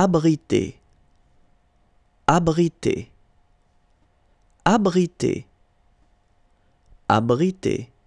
abriter, abriter, abriter, abriter.